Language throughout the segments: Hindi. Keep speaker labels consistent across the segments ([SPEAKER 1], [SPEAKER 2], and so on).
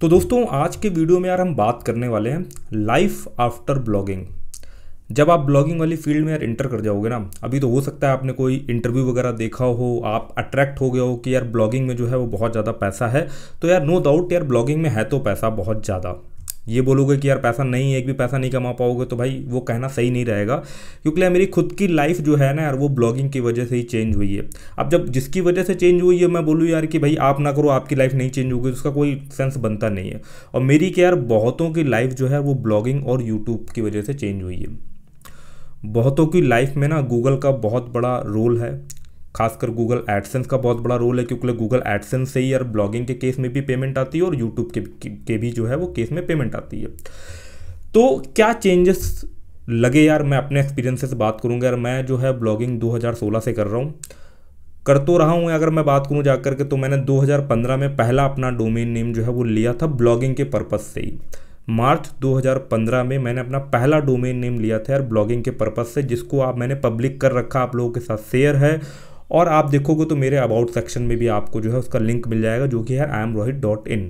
[SPEAKER 1] तो दोस्तों आज के वीडियो में यार हम बात करने वाले हैं लाइफ आफ्टर ब्लॉगिंग जब आप ब्लॉगिंग वाली फील्ड में यार इंटर कर जाओगे ना अभी तो हो सकता है आपने कोई इंटरव्यू वगैरह देखा हो आप अट्रैक्ट हो गया हो कि यार ब्लॉगिंग में जो है वो बहुत ज़्यादा पैसा है तो यार नो डाउट यार ब्लॉगिंग में है तो पैसा बहुत ज़्यादा ये बोलोगे कि यार पैसा नहीं है एक भी पैसा नहीं कमा पाओगे तो भाई वो कहना सही नहीं रहेगा क्योंकि यार मेरी खुद की लाइफ जो है ना यार वो ब्लॉगिंग की वजह से ही चेंज हुई है अब जब जिसकी वजह से चेंज हुई है मैं बोलूँ यार कि भाई आप ना करो आपकी लाइफ नहीं चेंज होगी तो उसका कोई सेंस बनता नहीं है और मेरी क्या यार बहुतों की लाइफ जो है वो ब्लॉगिंग और यूट्यूब की वजह से चेंज हुई है बहुतों की लाइफ में ना गूगल का बहुत बड़ा रोल है खासकर गूगल एडसेंस का बहुत बड़ा रोल है क्योंकि गूगल एडसेंस से ही यार ब्लॉगिंग के केस में भी पेमेंट आती है और यूट्यूब के, के भी जो है वो केस में पेमेंट आती है तो क्या चेंजेस लगे यार मैं अपने एक्सपीरियंस से बात करूँगा यार मैं जो है ब्लॉगिंग 2016 से कर रहा हूँ कर तो रहा हूँ अगर मैं बात करूँ जाकर के तो मैंने 2015 में पहला अपना डोमेन नेम जो है वो लिया था ब्लॉगिंग के पर्पज़ से ही मार्च 2015 में मैंने अपना पहला डोमेन नेम लिया था यार ब्लॉगिंग के पर्पज़ से जिसको आप मैंने पब्लिक कर रखा आप लोगों के साथ शेयर है और आप देखोगे तो मेरे अबाउट सेक्शन में भी आपको जो है उसका लिंक मिल जाएगा जो कि है I am Rohit dot in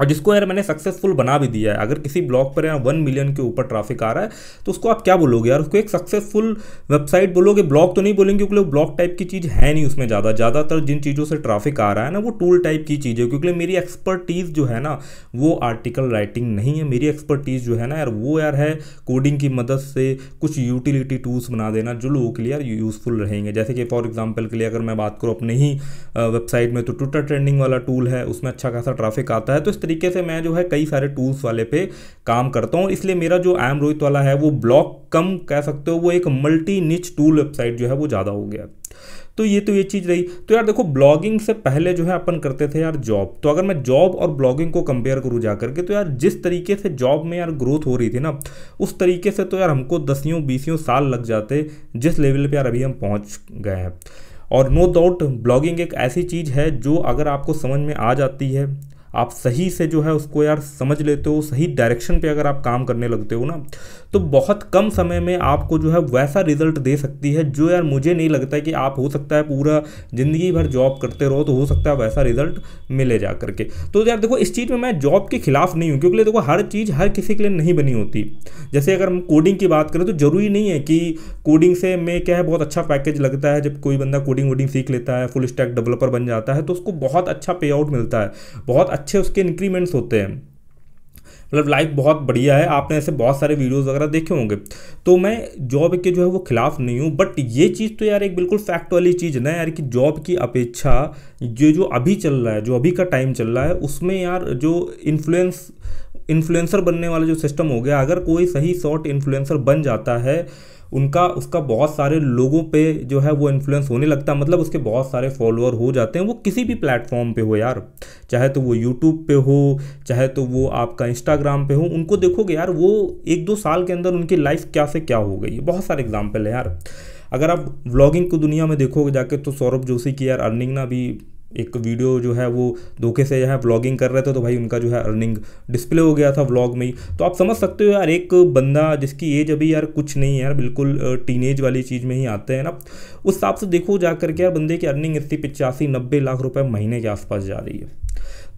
[SPEAKER 1] और जिसको यार मैंने सक्सेसफुल बना भी दिया है अगर किसी ब्लॉग पर यार वन मिलियन के ऊपर ट्रैफिक आ रहा है तो उसको आप क्या बोलोगे यार उसको एक सक्सेसफुल वेबसाइट बोलोगे ब्लॉग तो नहीं बोलेंगे क्योंकि ब्लॉग टाइप की चीज़ है नहीं उसमें ज़्यादा ज़्यादातर जिन चीज़ों से ट्राफिक आ रहा है ना वो टूल टाइप की चीज़ है क्योंकि मेरी एक्सपर्टीज़ जो है ना वो आर्टिकल राइटिंग नहीं है मेरी एक्सपर्टीज़ जो है ना यार वो यार है कोडिंग की मदद से कुछ यूटिलिटी टूल्स बना देना जो लोगों के लिए यार यूज़फुल रहेंगे जैसे कि फॉर एग्जाम्पल के लिए अगर मैं बात करूँ अपने ही वेबसाइट में तो ट्विटर ट्रेंडिंग वाला टूल है उसमें अच्छा खासा ट्राफिक आता है तो तरीके से मैं जो है कई सारे टूल्स वाले पे काम करता हूँ इसलिए मेरा जो आई एम रोहित वाला है वो ब्लॉक कम कह सकते हो वो एक मल्टी निच टूल वेबसाइट जो है वो ज़्यादा हो गया तो ये तो ये चीज़ रही तो यार देखो ब्लॉगिंग से पहले जो है अपन करते थे यार जॉब तो अगर मैं जॉब और ब्लॉगिंग को कंपेयर करूँ जा करके तो यार जिस तरीके से जॉब में यार ग्रोथ हो रही थी ना उस तरीके से तो यार हमको दसियों बीसियों साल लग जाते जिस लेवल पर यार अभी हम पहुँच गए हैं और नो डाउट ब्लॉगिंग एक ऐसी चीज़ है जो अगर आपको समझ में आ जाती है आप सही से जो है उसको यार समझ लेते हो सही डायरेक्शन पे अगर आप काम करने लगते हो ना तो बहुत कम समय में आपको जो है वैसा रिजल्ट दे सकती है जो यार मुझे नहीं लगता है कि आप हो सकता है पूरा ज़िंदगी भर जॉब करते रहो तो हो सकता है वैसा रिजल्ट मिले जा करके तो यार देखो इस चीज़ में मैं जॉब के खिलाफ नहीं हूँ क्योंकि देखो हर चीज़ हर किसी के लिए नहीं बनी होती जैसे अगर हम कोडिंग की बात करें तो ज़रूरी नहीं है कि कोडिंग से मैं क्या है बहुत अच्छा पैकेज लगता है जब कोई बंदा कोडिंग वोडिंग सीख लेता है फुल स्टैक डेवलपर बन जाता है तो उसको बहुत अच्छा पे आउट मिलता है बहुत अच्छा अच्छे उसके इंक्रीमेंट्स होते हैं मतलब लाइफ बहुत बढ़िया है आपने ऐसे बहुत सारे वीडियोस वगैरह देखे होंगे तो मैं जॉब के जो है वो खिलाफ नहीं हूँ बट ये चीज़ तो यार एक बिल्कुल फैक्ट वाली चीज़ ना यार कि जॉब की अपेक्षा जो जो अभी चल रहा है जो अभी का टाइम चल रहा है उसमें यार जो इन्फ्लुएंस इन्फ्लुएंसर बनने वाला जो सिस्टम हो गया अगर कोई सही शॉर्ट इन्फ्लुएंसर बन जाता है उनका उसका बहुत सारे लोगों पे जो है वो इन्फ्लुएंस होने लगता है मतलब उसके बहुत सारे फॉलोअर हो जाते हैं वो किसी भी प्लेटफॉर्म पे हो यार चाहे तो वो यूट्यूब पे हो चाहे तो वो आपका इंस्टाग्राम पे हो उनको देखोगे यार वो एक दो साल के अंदर उनकी लाइफ क्या से क्या हो गई है बहुत सारे एग्जाम्पल है यार अगर आप व्लॉगिंग को दुनिया में देखोगे जाके तो सौरभ जोशी की यार अर्निंग ना भी एक वीडियो जो है वो धोखे से जो है ब्लॉगिंग कर रहे थे तो भाई उनका जो है अर्निंग डिस्प्ले हो गया था व्लॉग में ही तो आप समझ सकते हो यार एक बंदा जिसकी एज अभी यार कुछ नहीं है यार बिल्कुल टीनेज वाली चीज़ में ही आते हैं ना उस हिसाब से देखो जा करके यार बंदे की अर्निंग इसकी पिचासी नब्बे लाख रुपये महीने के आसपास जा रही है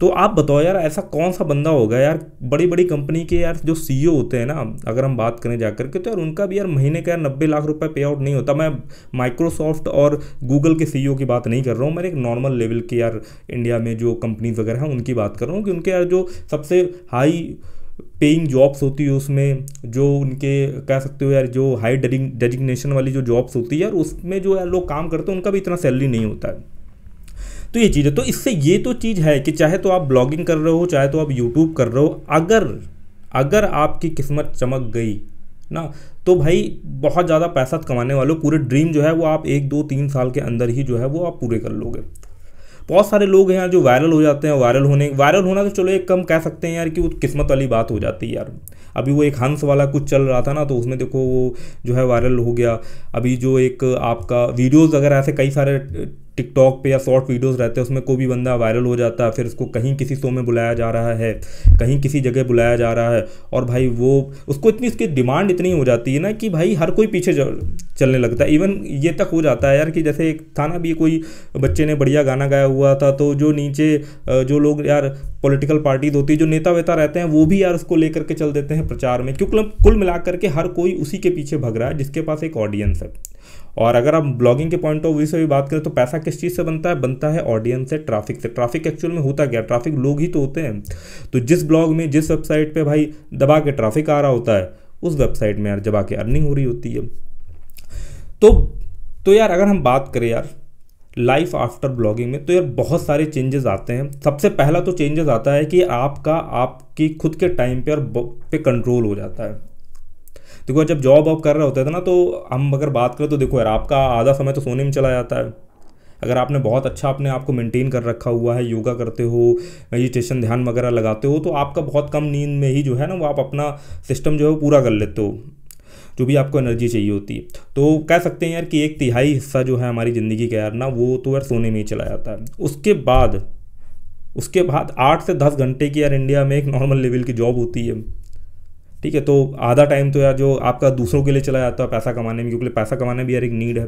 [SPEAKER 1] तो आप बताओ यार ऐसा कौन सा बंदा होगा यार बड़ी बड़ी कंपनी के यार जो सी e होते हैं ना अगर हम बात करें जा के तो यार उनका भी यार महीने का यार नब्बे लाख रुपए पे आउट नहीं होता मैं माइक्रोसॉफ्ट और गूगल के सी e की बात नहीं कर रहा हूँ मैं एक नॉर्मल लेवल के यार इंडिया में जो कंपनीज वगैरह हैं उनकी बात कर रहा हूँ कि उनके यार जो सबसे हाई पेइंग जॉब्स होती है उसमें जो उनके कह सकते हो यार जो हाई डेजिग्नेशन वाली जो जॉब्स होती है यार उसमें जो यार लोग काम करते हैं उनका भी इतना सैलरी नहीं होता है तो ये चीज़ है तो इससे ये तो चीज़ है कि चाहे तो आप ब्लॉगिंग कर रहे हो चाहे तो आप यूट्यूब कर रहे हो अगर अगर आपकी किस्मत चमक गई ना तो भाई बहुत ज़्यादा पैसा कमाने वालों पूरे ड्रीम जो है वो आप एक दो तीन साल के अंदर ही जो है वो आप पूरे कर लोगे बहुत सारे लोग हैं जो वायरल हो जाते हैं वायरल होने वायरल होना तो चलो एक कम कह सकते हैं यार कि वो किस्मत वाली बात हो जाती है यार अभी वो एक हंस वाला कुछ चल रहा था ना तो उसमें देखो वो जो है वायरल हो गया अभी जो एक आपका वीडियोस अगर ऐसे कई सारे टिकटॉक पे या शॉर्ट वीडियोस रहते हैं उसमें कोई भी बंदा वायरल हो जाता है फिर उसको कहीं किसी शो में बुलाया जा रहा है कहीं किसी जगह बुलाया जा रहा है और भाई वो उसको इतनी उसकी डिमांड इतनी हो जाती है ना कि भाई हर कोई पीछे चलने लगता है इवन ये तक हो जाता है यार कि जैसे एक था ना भी कोई बच्चे ने बढ़िया गाना गाया हुआ था तो जो नीचे जो लोग यार पॉलिटिकल पार्टीज होती है जो नेता वेता रहते हैं वो भी यार उसको लेकर के चल देते हैं प्रचार में क्योंकि कुल मिला करके हर कोई उसी के पीछे भग रहा है जिसके पास एक ऑडियंस है और अगर आप ब्लॉगिंग के पॉइंट ऑफ व्यू से भी बात करें तो पैसा किस चीज़ से बनता है बनता है ऑडियंस से ट्रैफिक से ट्रैफिक एक्चुअल में होता क्या ट्रैफिक लोग ही तो होते हैं तो जिस ब्लॉग में जिस वेबसाइट पर भाई दबा के ट्रैफिक आ रहा होता है उस वेबसाइट में यार दबा के अर्निंग हो रही होती है तो तो यार अगर हम बात करें यार लाइफ आफ्टर ब्लॉगिंग में तो यार बहुत सारे चेंजेस आते हैं सबसे पहला तो चेंजेस आता है कि आपका आपकी खुद के टाइम पे और पे कंट्रोल हो जाता है देखो जब जॉब आप कर रहे होते थे ना तो हम अगर बात करें तो देखो यार आपका आधा समय तो सोने में चला जाता है अगर आपने बहुत अच्छा अपने आप को मेंटेन कर रखा हुआ है योगा करते हो मेडिटेशन ध्यान वगैरह लगाते हो तो आपका बहुत कम नींद में ही जो है ना वो आप अपना सिस्टम जो है वो पूरा कर लेते हो जो भी आपको एनर्जी चाहिए होती है तो कह सकते हैं यार कि एक तिहाई हिस्सा जो है हमारी ज़िंदगी का यार ना वो तो यार सोने में ही चला जाता है उसके बाद उसके बाद आठ से दस घंटे की यार इंडिया में एक नॉर्मल लेवल की जॉब होती है ठीक है तो आधा टाइम तो यार जो आपका दूसरों के लिए चला जाता है पैसा कमाने में क्योंकि पैसा कमाने भी यार एक नीड है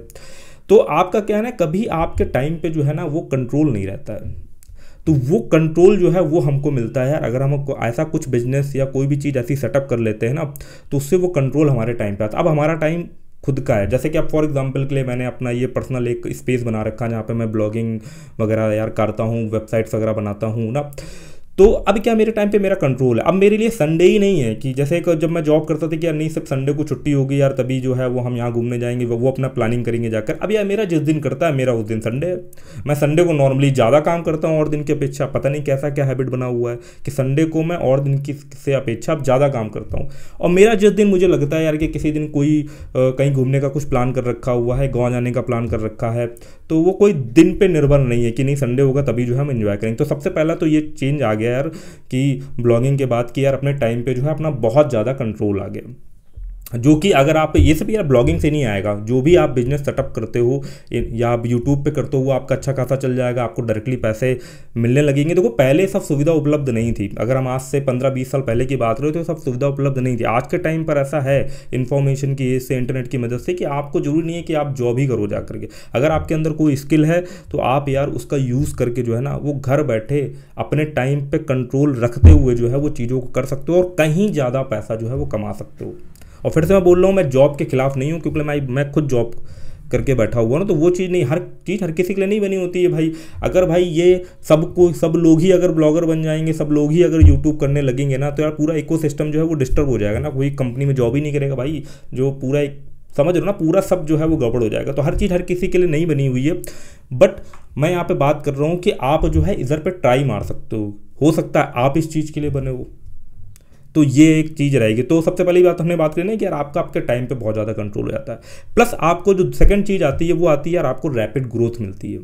[SPEAKER 1] तो आपका क्या है ना कभी आपके टाइम पे जो है ना वो कंट्रोल नहीं रहता है तो वो कंट्रोल जो है वो हमको मिलता है यार अगर हम ऐसा कुछ बिजनेस या कोई भी चीज़ ऐसी सेटअप कर लेते हैं ना तो उससे वो कंट्रोल हमारे टाइम पे आता है अब हमारा टाइम खुद का है जैसे कि आप फॉर एग्जांपल के लिए मैंने अपना ये पर्सनल एक स्पेस बना रखा है जहाँ पे मैं ब्लॉगिंग वगैरह यार करता हूँ वेबसाइट्स वगैरह बनाता हूँ ना तो अब क्या मेरे टाइम पे मेरा कंट्रोल है अब मेरे लिए संडे ही नहीं है कि जैसे एक जब मैं जॉब करता था कि यार नहीं सिर्फ संडे को छुट्टी होगी यार तभी जो है वो हम यहाँ घूमने जाएंगे वो अपना प्लानिंग करेंगे जाकर अब यार मेरा जिस दिन करता है मेरा उस दिन संडे है मैं संडे को नॉर्मली ज़्यादा काम करता हूँ और दिन की अपेक्षा पता नहीं कैसा क्या हैबिट बना हुआ है कि संडे को मैं और दिन की से अपेक्षा अब ज़्यादा काम करता हूँ और मेरा जिस दिन मुझे लगता है यार कि किसी दिन कोई कहीं घूमने का कुछ प्लान कर रखा हुआ है गाँव जाने का प्लान कर रखा है तो वो कोई दिन पर निर्भर नहीं है कि नहीं संडे होगा तभी जो है हम इन्जॉय करेंगे तो सबसे पहला तो ये चेंज आ गया गया यार कि ब्लॉगिंग के बाद कि यार अपने टाइम पे जो है अपना बहुत ज़्यादा कंट्रोल आ गया जो कि अगर आप ये सब यार ब्लॉगिंग से नहीं आएगा जो भी आप बिजनेस सेटअप करते हो या आप यूट्यूब पे करते हो आपका अच्छा खासा चल जाएगा आपको डायरेक्टली पैसे मिलने लगेंगे देखो पहले सब सुविधा उपलब्ध नहीं थी अगर हम आज से पंद्रह बीस साल पहले की बात करें तो सब सुविधा उपलब्ध नहीं थी आज के टाइम पर ऐसा है इन्फॉर्मेशन की इससे इंटरनेट की मदद से कि आपको जरूरी नहीं है कि आप जॉब ही करो जा करके अगर आपके अंदर कोई स्किल है तो आप यार उसका यूज़ करके जो है ना वो घर बैठे अपने टाइम पर कंट्रोल रखते हुए जो है वो चीज़ों को कर सकते हो और कहीं ज़्यादा पैसा जो है वो कमा सकते हो और फिर से मैं बोल रहा हूँ मैं जॉब के खिलाफ नहीं हूँ क्योंकि मैं मैं खुद जॉब करके बैठा हुआ ना तो वो चीज़ नहीं हर चीज़ हर किसी के लिए नहीं बनी होती है भाई अगर भाई ये सब को सब लोग ही अगर ब्लॉगर बन जाएंगे सब लोग ही अगर यूट्यूब करने लगेंगे ना तो यार पूरा सिस्टम जो है वो डिस्टर्ब हो जाएगा ना कोई कंपनी में जॉब ही नहीं करेगा भाई जो पूरा एक समझ रहे हो ना पूरा सब जो है वो गड़बड़ हो जाएगा तो हर चीज़ हर किसी के लिए नहीं बनी हुई है बट मैं यहाँ पे बात कर रहा हूँ कि आप जो है इधर पे ट्राई मार सकते हो हो सकता है आप इस चीज़ के लिए बने हो तो ये एक चीज़ रहेगी तो सबसे पहली बात हमने बात करी ना कि यार आपका आपके टाइम पर बहुत ज़्यादा कंट्रोल हो जाता है प्लस आपको जो सेकेंड चीज़ आती है वो आती है यार आपको रैपिड ग्रोथ मिलती है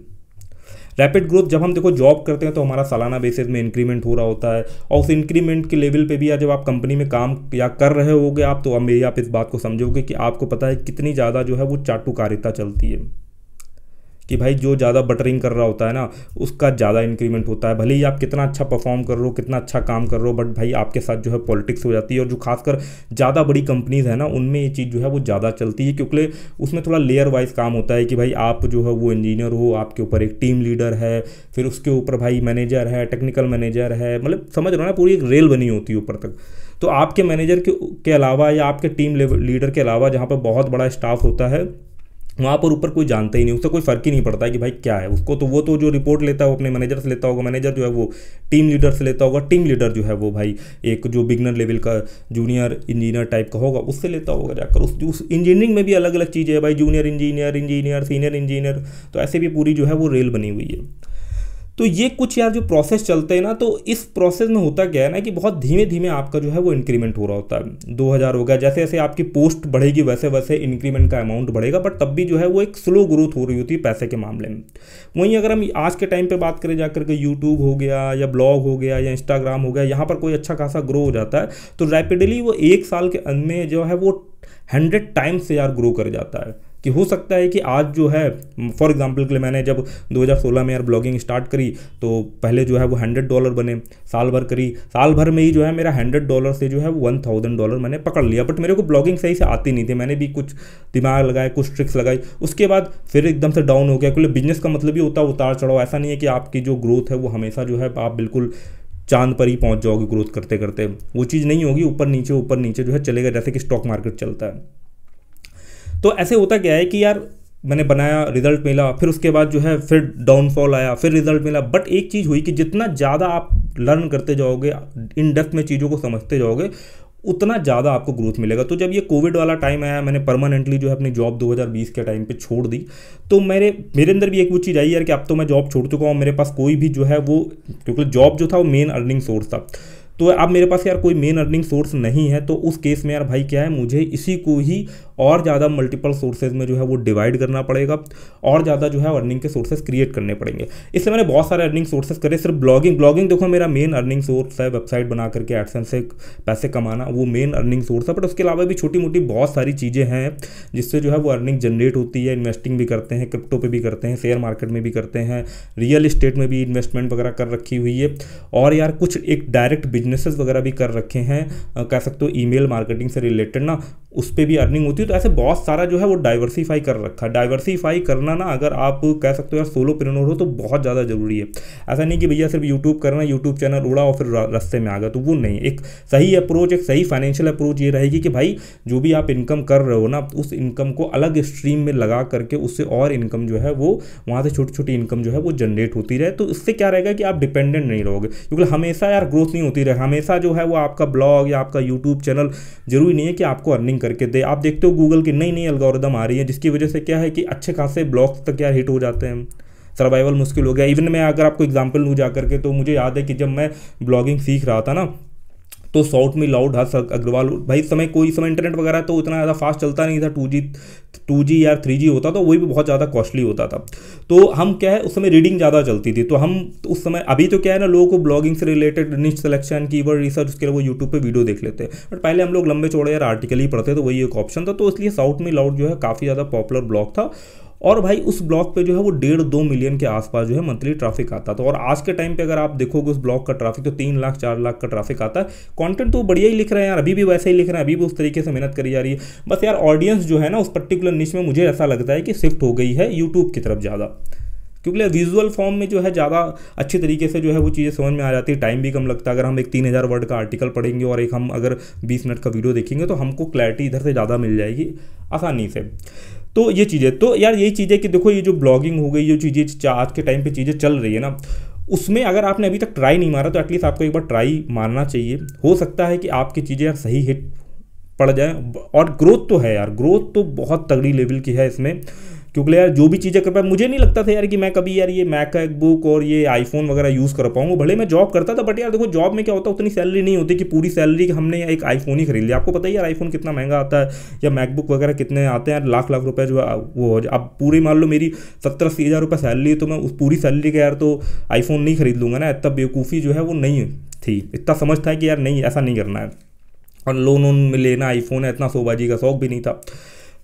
[SPEAKER 1] रैपिड ग्रोथ जब हम देखो जॉब करते हैं तो हमारा सालाना बेसिस में इंक्रीमेंट हो रहा होता है और उस इंक्रीमेंट के लेवल पे भी या जब आप कंपनी में काम या कर रहे होगे आप तो अब मेरी आप इस बात को समझोगे कि आपको पता है कितनी ज़्यादा जो है वो चाटुकारिता चलती है कि भाई जो ज़्यादा बटरिंग कर रहा होता है ना उसका ज़्यादा इंक्रीमेंट होता है भले ही आप कितना अच्छा परफॉर्म कर रहे हो कितना अच्छा काम कर रहे हो बट भाई आपके साथ जो है पॉलिटिक्स हो जाती है और जो खासकर ज़्यादा बड़ी कंपनीज़ है ना उनमें ये चीज़ जो है वो ज़्यादा चलती है क्योंकि उसमें थोड़ा लेयर वाइज काम होता है कि भाई आप जो है वो इंजीनियर हो आपके ऊपर एक टीम लीडर है फिर उसके ऊपर भाई मैनेजर है टेक्निकल मैनेजर है मतलब समझ रहे हो ना पूरी एक रेल बनी होती है ऊपर तक तो आपके मैनेजर के, के अलावा या आपके टीम लीडर के अलावा जहाँ पर बहुत बड़ा स्टाफ होता है वहाँ पर ऊपर कोई जानता ही नहीं उससे कोई फ़र्क ही नहीं पड़ता कि भाई क्या है उसको तो वो तो जो रिपोर्ट लेता है वो अपने मैनेजर से लेता होगा मैनेजर जो है वो टीम लीडर से लेता होगा टीम लीडर जो है वो भाई एक जो बिगनर लेवल का जूनियर इंजीनियर टाइप का होगा उससे लेता होगा जाकर उस, उस इंजीनियरिंग में भी अलग अलग चीज़ें भाई junior engineer engineer senior engineer तो ऐसे भी पूरी जो है वो रेल बनी हुई है तो ये कुछ यार जो प्रोसेस चलते हैं ना तो इस प्रोसेस में होता क्या है ना कि बहुत धीमे धीमे आपका जो है वो इंक्रीमेंट हो रहा होता है दो हज़ार होगा जैसे जैसे आपकी पोस्ट बढ़ेगी वैसे वैसे इंक्रीमेंट का अमाउंट बढ़ेगा बट तब भी जो है वो एक स्लो ग्रोथ हो रही होती है पैसे के मामले में वहीं अगर हम आज के टाइम पर बात करें जाकर के यूट्यूब हो गया या ब्लॉग हो गया या इंस्टाग्राम हो गया यहाँ पर कोई अच्छा खासा ग्रो हो जाता है तो रैपिडली वो एक साल के अंदर में जो है वो हंड्रेड टाइम्स से यार ग्रो कर जाता है कि हो सकता है कि आज जो है फॉर एग्जाम्पल के लिए मैंने जब 2016 में यार ब्लॉगिंग स्टार्ट करी तो पहले जो है वो हंड्रेड डॉलर बने साल भर करी साल भर में ही जो है मेरा हंड्रेड डॉलर से जो है वन थाउजेंड डॉलर मैंने पकड़ लिया बट मेरे को ब्लॉगिंग सही से आती नहीं थी मैंने भी कुछ दिमाग लगाए कुछ ट्रिक्स लगाई उसके बाद फिर एकदम से डाउन हो गया क्योंकि बिजनेस का मतलब ही होता है उतार चढ़ाव ऐसा नहीं है कि आपकी जो ग्रोथ है वो हमेशा जो है आप बिल्कुल चांद पर ही पहुंच जाओगे ग्रोथ करते करते वो चीज़ नहीं होगी ऊपर नीचे ऊपर नीचे जो है चलेगा जैसे कि स्टॉक मार्केट चलता है तो ऐसे होता क्या है कि यार मैंने बनाया रिजल्ट मिला फिर उसके बाद जो है फिर डाउनफॉल आया फिर रिजल्ट मिला बट एक चीज़ हुई कि जितना ज़्यादा आप लर्न करते जाओगे इन डेप्थ में चीज़ों को समझते जाओगे उतना ज़्यादा आपको ग्रोथ मिलेगा तो जब ये कोविड वाला टाइम आया मैंने परमानेंटली जो है अपनी जॉब 2020 के टाइम पे छोड़ दी तो मेरे मेरे अंदर भी एक वो चीज़ आई यार कि अब तो मैं जॉब छोड़ चुका हूँ मेरे पास कोई भी जो है वो क्योंकि जॉब जो था वो मेन अर्निंग सोर्स था तो अब मेरे पास यार कोई मेन अर्निंग सोर्स नहीं है तो उस केस में यार भाई क्या है मुझे इसी को ही और ज़्यादा मल्टीपल सोर्सेज में जो है वो डिवाइड करना पड़ेगा और ज़्यादा जो है अर्निंग के सोर्सेज क्रिएट करने पड़ेंगे इससे मैंने बहुत सारे अर्निंग सोर्सेज करे सिर्फ ब्लॉगिंग ब्लॉगिंग देखो मेरा मेन अर्निंग सोर्स है वेबसाइट बना करके एडसन से पैसे कमाना वो मेन अर्निंग सोर्स है बट उसके अलावा भी छोटी मोटी बहुत सारी चीज़ें हैं जिससे जो है वो अर्निंग जनरेट होती है इन्वेस्टिंग भी करते हैं क्रिप्टो पे भी करते हैं शेयर मार्केट में भी करते हैं रियल इस्टेट में भी इन्वेस्टमेंट वगैरह कर रखी हुई है और यार कुछ एक डायरेक्ट बिजनेसेस वगैरह भी कर रखे हैं कह सकते हो ईमेल मार्केटिंग से रिलेटेड ना उस पर भी अर्निंग होती है तो तो ऐसे बहुत सारा जो है वो डाइवर्सीफाई कर रखा है डाइवर्सीफाई करना ना अगर आप कह सकते हो यार सोलो प्रेनोर हो तो बहुत ज़्यादा ज़रूरी है ऐसा नहीं कि भैया सिर्फ यूट्यूब करना यूट्यूब चैनल उड़ा और फिर रस्ते में आ गया तो वो नहीं एक सही अप्रोच एक सही फाइनेंशियल अप्रोच ये रहेगी कि भाई जो भी आप इनकम कर रहे हो ना उस इनकम को अलग स्ट्रीम में लगा करके उससे और इनकम जो है वो वहाँ से छोटी छोटी इनकम जो है वो जनरेट होती रहे तो इससे क्या रहेगा कि आप डिपेंडेंट नहीं रहोगे क्योंकि हमेशा यार ग्रोथ नहीं होती रहे हमेशा जो है वो आपका ब्लॉग या आपका यूट्यूब चैनल जरूरी नहीं है कि आपको अर्निंग करके दे आप देखते हो गूगल की नई नई अलगोरिदम आ रही है जिसकी वजह से क्या है कि अच्छे खासे ब्लॉग्स तक यार हिट हो जाते हैं सर्वाइवल मुश्किल हो गया इवन मैं अगर आपको एग्जाम्पल लूँ जा करके तो मुझे याद है कि जब मैं ब्लॉगिंग सीख रहा था ना तो शॉर्ट में लाउड हर्ष अग्रवाल भाई समय कोई समय इंटरनेट वगैरह तो इतना ज़्यादा फास्ट चलता नहीं था टू जी टू जी या थ्री जी होता तो वही भी बहुत ज़्यादा कॉस्टली होता था तो हम क्या है उस समय रीडिंग ज़्यादा चलती थी तो हम उस समय अभी तो क्या है ना लोगों को ब्लॉगिंग से रिलेटेड सेलेक्शन की कीवर्ड रिसर्च उसके लिए वो यूट्यूब पर वीडियो देख लेते हैं बट पहले हम लोग लंबे चौड़े यार आर्टिकल ही पढ़ते तो वही एक ऑप्शन था तो इसलिए साउथ में लाउड जो है काफ़ी ज़्यादा पॉपुलर ब्लॉग था और भाई उस ब्लॉक पे जो है वो डेढ़ दो मिलियन के आसपास जो है मंथली ट्रैफिक आता था तो और आज के टाइम पे अगर आप देखोगे उस ब्लॉक का ट्रैफिक तो तीन लाख चार लाख का ट्रैफिक आता है कंटेंट तो वो बढ़िया ही लिख रहे हैं यार अभी भी वैसे ही लिख रहे हैं अभी भी उस तरीके से मेहनत करी जा रही है बस यार ऑडियंस जो है ना उस पर्टिकुलर निश में मुझे ऐसा लगता है कि शिफ्ट हो गई है यूट्यूब की तरफ ज़्यादा क्योंकि विजुअल फॉर्म में जो है ज़्यादा अच्छे तरीके से जो है वो चीज़ें समझ में आ जाती है टाइम भी कम लगता है अगर हम एक तीन हज़ार वर्ड का आर्टिकल पढ़ेंगे और एक हम अगर बीस मिनट का वीडियो देखेंगे तो हमको क्लैरिटी इधर से ज़्यादा मिल जाएगी आसानी से तो ये चीज़ें तो यार यही चीज़ें कि देखो ये जो ब्लॉगिंग हो गई जो चीज़ें आज के टाइम पर चीज़ें चल रही है ना उसमें अगर आपने अभी तक ट्राई नहीं मारा तो एटलीस्ट आपको एक बार ट्राई मारना चाहिए हो सकता है कि आपकी चीज़ें यार सही हिट पड़ जाए और ग्रोथ तो है यार ग्रोथ तो बहुत तगड़ी लेवल की है इसमें क्योंकि यार जो भी चीज़ें कर पाए मुझे नहीं लगता था यार कि मैं कभी यार ये मैक बुक और ये आईफोन वगैरह यूज़ कर पाऊंगा भले मैं जॉब करता था बट यार देखो जॉब में क्या होता है उतनी सैलरी नहीं होती कि पूरी सैलरी हमने एक आईफोन ही खरीद लिया आपको पता ही यार आईफोन कितना महंगा आता है या मैकबुक वगैरह कितने आते हैं यार लाख लाख रुपये जो वो हो अब पूरी मान लो मेरी सत्तर अस्सी हज़ार रुपये सैलरी है तो मैं उस पूरी सैलरी का यार तो आईफोन नहीं खरीद लूँगा ना इतना बेवकूफ़ी जो है वो नहीं थी इतना समझ था कि यार नहीं ऐसा नहीं करना है और लोन वोन में लेना आईफोन है इतना सोबाजी का शौक भी नहीं था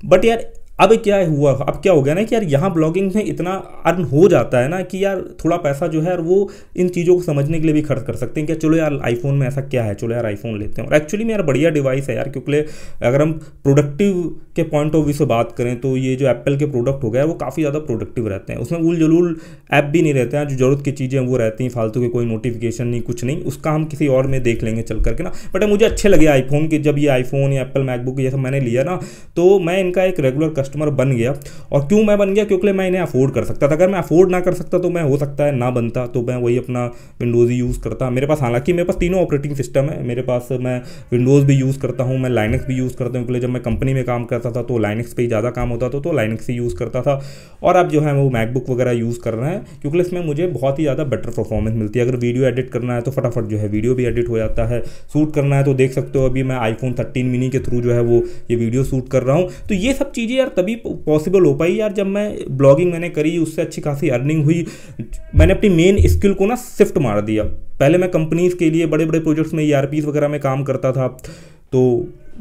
[SPEAKER 1] बट यार अब क्या हुआ अब क्या हो गया ना कि यार यहाँ ब्लॉगिंग में इतना अर्न हो जाता है ना कि यार थोड़ा पैसा जो है यार वो इन चीज़ों को समझने के लिए भी खर्च कर सकते हैं कि चलो यार आईफोन में ऐसा क्या है चलो यार आईफोन लेते हैं और एक्चुअली में यार बढ़िया डिवाइस है यार क्योंकि अगर हम प्रोडक्टिव के पॉइंट ऑफ व्यू से बात करें तो ये जो एप्पल के प्रोडक्ट हो गए वो काफ़ी ज़्यादा प्रोडक्टिव रहते हैं उसमें उल जलूल ऐप भी नहीं रहते हैं जो ज़रूरत की चीज़ें वो रहती हैं फालतू की कोई नोटिफिकेशन नहीं कुछ नहीं उसका हम किसी और में देख लेंगे चल करके ना बट मुझे अच्छे लगे आईफोन के जब ये आईफोन या एप्पल मैकबुक ये सब मैंने लिया ना तो मैं इनका एक रेगुलर कस्टमर बन गया और क्यों मैं बन गया क्योंकि मैं इन्हें अफोर्ड कर सकता था अगर मैं अफोर्ड ना कर सकता तो मैं हो सकता है ना बनता तो मैं वही अपना विंडोज़ ही यूज़ करता मेरे पास हालांकि मेरे पास तीनों ऑपरेटिंग सिस्टम है मेरे पास मैं विंडोज़ भी यूज़ करता हूँ मैं लाइनक्स भी यूज़ करता हूँ क्योंकि जब मैं कंपनी में काम करता था तो लाइनक्स पर ही ज़्यादा काम होता था तो लाइनक्स ही यूज़ करता था और अब जो है वो मैकबुक वगैरह यूज़ कर रहे हैं क्योंकि इसमें मुझे बहुत ही ज़्यादा बेटर परफॉर्मेंस मिलती है अगर वीडियो एडिट करना है तो फटाफट जो है वीडियो भी एडिट हो जाता है शूट करना है तो देख सकते हो अभी मैं आईफोन थर्टीन मिनी के थ्रू जो है वो ये वीडियो शूट कर रहा हूँ तो ये सब चीज़ें यार तभी पॉसिबल हो पाई यार जब मैं ब्लॉगिंग मैंने करी उससे अच्छी खासी अर्निंग हुई मैंने अपनी मेन स्किल को ना शिफ्ट मार दिया पहले मैं कंपनीज़ के लिए बड़े बड़े प्रोजेक्ट्स में ई e वगैरह में काम करता था तो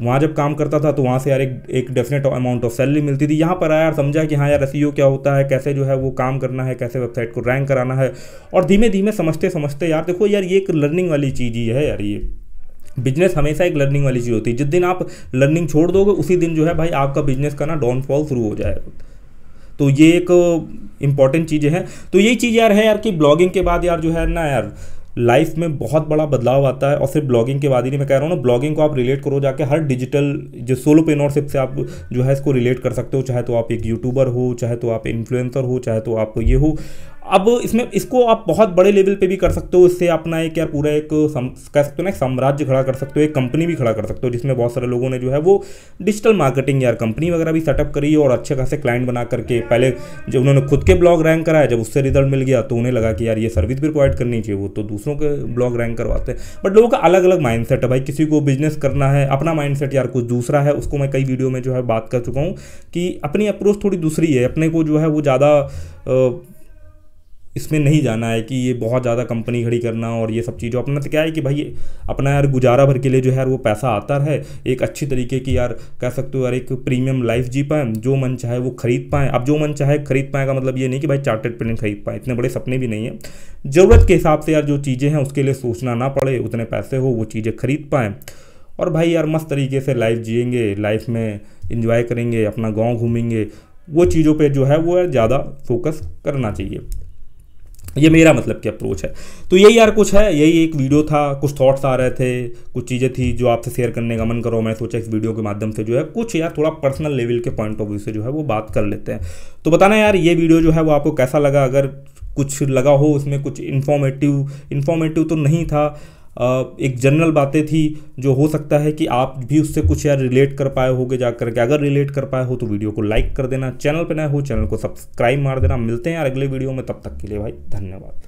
[SPEAKER 1] वहाँ जब काम करता था तो वहाँ से यार एक एक डेफिनेट अमाउंट ऑफ सैलरी मिलती थी यहाँ पर आया यार समझा कि हाँ यार एस e क्या होता है कैसे जो है वो काम करना है कैसे वेबसाइट को रैंक कराना है और धीमे धीमे समझते समझते यार देखो यार ये एक लर्निंग वाली चीज़ ही है यार ये बिजनेस हमेशा एक लर्निंग वाली चीज़ होती है जिस दिन आप लर्निंग छोड़ दोगे उसी दिन जो है भाई आपका बिजनेस का ना डाउनफॉल शुरू हो जाएगा तो ये एक इंपॉर्टेंट चीज़ें हैं तो यही चीज़ यार है यार कि ब्लॉगिंग के बाद यार जो है ना यार लाइफ में बहुत बड़ा बदलाव आता है और सिर्फ ब्लॉगिंग के बाद ही नहीं मैं कह रहा हूँ ना ब्लॉगिंग को आप रिलेट करो जाके हर डिजिटल जो सोलो पेनोरशिप से आप जो है इसको रिलेट कर सकते हो चाहे तो आप एक यूट्यूबर हो चाहे तो आप इन्फ्लुएंसर हो चाहे तो आप ये हो अब इसमें इसको आप बहुत बड़े लेवल पे भी कर सकते हो इससे अपना एक यार पूरा एक सम, कह सकते हो ना एक साम्राज्य खड़ा कर सकते हो एक कंपनी भी खड़ा कर सकते हो जिसमें बहुत सारे लोगों ने जो है वो डिजिटल मार्केटिंग यार कंपनी वगैरह भी सेटअप करी और अच्छे खासे क्लाइंट बना करके पहले जब उन्होंने खुद के ब्लॉग रैंक कराया जब उससे रिजल्ट मिल गया तो उन्हें लगा कि यार ये सर्विस भी प्रोवाइड करनी चाहिए वो तो दूसरों के ब्लॉग रैंक करवाते हैं बट लोगों का अलग अलग माइंड है भाई किसी को बिजनेस करना है अपना माइंड यार कुछ दूसरा है उसको मैं कई वीडियो में जो है बात कर चुका हूँ कि अपनी अप्रोच थोड़ी दूसरी है अपने को जो है वो ज़्यादा इसमें नहीं जाना है कि ये बहुत ज़्यादा कंपनी खड़ी करना और ये सब चीज़ों अपना तो क्या है कि भाई अपना यार गुजारा भर के लिए जो है यार वो पैसा आता है एक अच्छी तरीके की यार कह सकते हो यार एक प्रीमियम लाइफ जी पाएँ जो मन चाहे वो खरीद पाएँ अब जो मन चाहे खरीद पाएगा का मतलब ये नहीं कि भाई चार्टेड प्लेन खरीद पाएँ इतने बड़े सपने भी नहीं हैं ज़रूरत के हिसाब से यार जो चीज़ें हैं उसके लिए सोचना ना पड़े उतने पैसे हो वो चीज़ें खरीद पाएँ और भाई यार मस्त तरीके से लाइफ जियेंगे लाइफ में इंजॉय करेंगे अपना गांव घूमेंगे वो चीज़ों पे जो है वो ज़्यादा फोकस करना चाहिए ये मेरा मतलब कि अप्रोच है तो यही यार कुछ है यही एक वीडियो था कुछ थॉट्स आ रहे थे कुछ चीज़ें थी जो आपसे शेयर करने का मन करो मैंने सोचा इस वीडियो के माध्यम से जो है कुछ यार थोड़ा पर्सनल लेवल के पॉइंट ऑफ व्यू से जो है वो बात कर लेते हैं तो बताना यार ये वीडियो जो है वो आपको कैसा लगा अगर कुछ लगा हो उसमें कुछ इन्फॉर्मेटिव इन्फॉर्मेटिव तो नहीं था एक जनरल बातें थी जो हो सकता है कि आप भी उससे कुछ यार रिलेट कर पाए होगे जा करके अगर रिलेट कर पाए हो तो वीडियो को लाइक कर देना चैनल पर नए हो चैनल को सब्सक्राइब मार देना मिलते हैं यार अगले वीडियो में तब तक के लिए भाई धन्यवाद